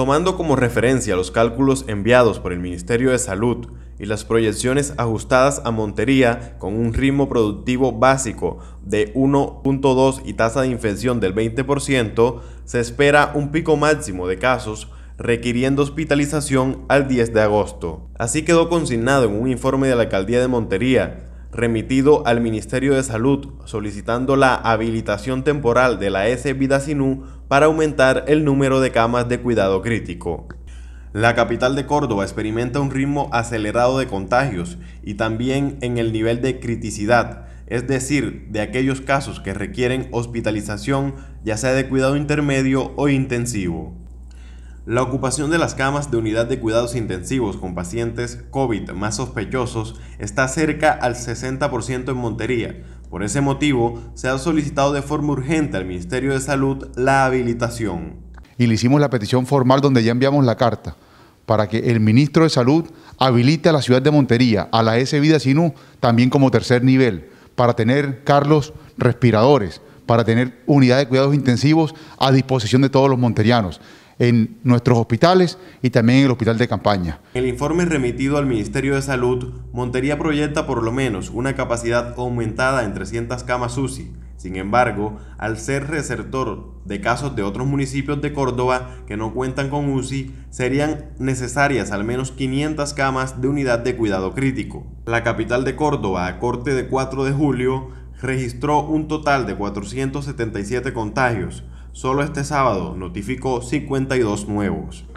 Tomando como referencia los cálculos enviados por el Ministerio de Salud y las proyecciones ajustadas a Montería con un ritmo productivo básico de 1.2 y tasa de infección del 20%, se espera un pico máximo de casos requiriendo hospitalización al 10 de agosto. Así quedó consignado en un informe de la Alcaldía de Montería, remitido al Ministerio de Salud solicitando la habilitación temporal de la S. Vidasinú para aumentar el número de camas de cuidado crítico. La capital de Córdoba experimenta un ritmo acelerado de contagios y también en el nivel de criticidad, es decir, de aquellos casos que requieren hospitalización ya sea de cuidado intermedio o intensivo. La ocupación de las camas de unidad de cuidados intensivos con pacientes COVID más sospechosos está cerca al 60% en Montería. Por ese motivo, se ha solicitado de forma urgente al Ministerio de Salud la habilitación. Y le hicimos la petición formal donde ya enviamos la carta para que el ministro de Salud habilite a la ciudad de Montería, a la S Vida Sinú, también como tercer nivel, para tener, Carlos, respiradores, para tener unidad de cuidados intensivos a disposición de todos los monterianos en nuestros hospitales y también en el hospital de campaña. el informe remitido al Ministerio de Salud, Montería proyecta por lo menos una capacidad aumentada en 300 camas UCI. Sin embargo, al ser receptor de casos de otros municipios de Córdoba que no cuentan con UCI, serían necesarias al menos 500 camas de unidad de cuidado crítico. La capital de Córdoba, a corte de 4 de julio, registró un total de 477 contagios, Solo este sábado notificó 52 nuevos.